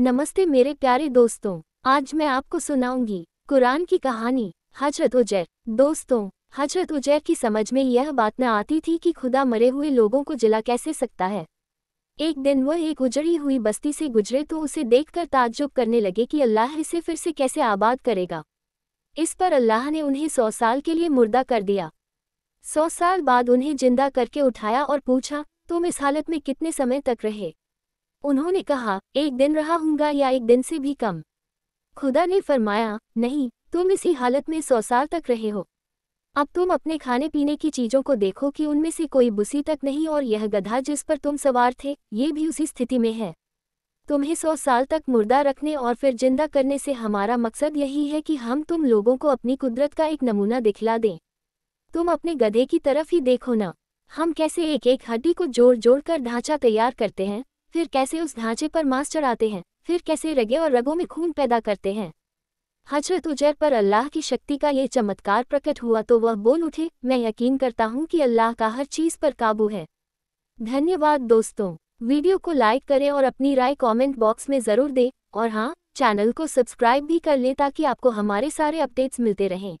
नमस्ते मेरे प्यारे दोस्तों आज मैं आपको सुनाऊंगी कुरान की कहानी हजरत उजैर दोस्तों हजरत उजैर की समझ में यह बात न आती थी कि खुदा मरे हुए लोगों को जिला कैसे सकता है एक दिन वह एक उजड़ी हुई बस्ती से गुजरे तो उसे देखकर ताज्जुब करने लगे कि अल्लाह इसे फिर से कैसे आबाद करेगा इस पर अल्लाह ने उन्हें सौ साल के लिए मुर्दा कर दिया सौ साल बाद उन्हें जिंदा करके उठाया और पूछा तुम इस हालत में कितने समय तक रहे उन्होंने कहा एक दिन रहा हूँगा या एक दिन से भी कम खुदा ने फरमाया नहीं तुम इसी हालत में सौ साल तक रहे हो अब तुम अपने खाने पीने की चीज़ों को देखो कि उनमें से कोई बुसी तक नहीं और यह गधा जिस पर तुम सवार थे ये भी उसी स्थिति में है तुम्हें सौ साल तक मुर्दा रखने और फिर जिंदा करने से हमारा मकसद यही है कि हम तुम लोगों को अपनी कुदरत का एक नमूना दिखला दें तुम अपने गधे की तरफ ही देखो ना हम कैसे एक एक हड्डी को जोड़ जोड़ कर ढांचा तैयार करते हैं फिर कैसे उस ढांचे पर मांस चढ़ाते हैं फिर कैसे रगे और रगों में खून पैदा करते हैं हजरत उजैर पर अल्लाह की शक्ति का ये चमत्कार प्रकट हुआ तो वह बोल उठे मैं यकीन करता हूँ कि अल्लाह का हर चीज़ पर काबू है धन्यवाद दोस्तों वीडियो को लाइक करें और अपनी राय कमेंट बॉक्स में ज़रूर दें और हाँ चैनल को सब्सक्राइब भी कर लें ताकि आपको हमारे सारे अपडेट्स मिलते रहें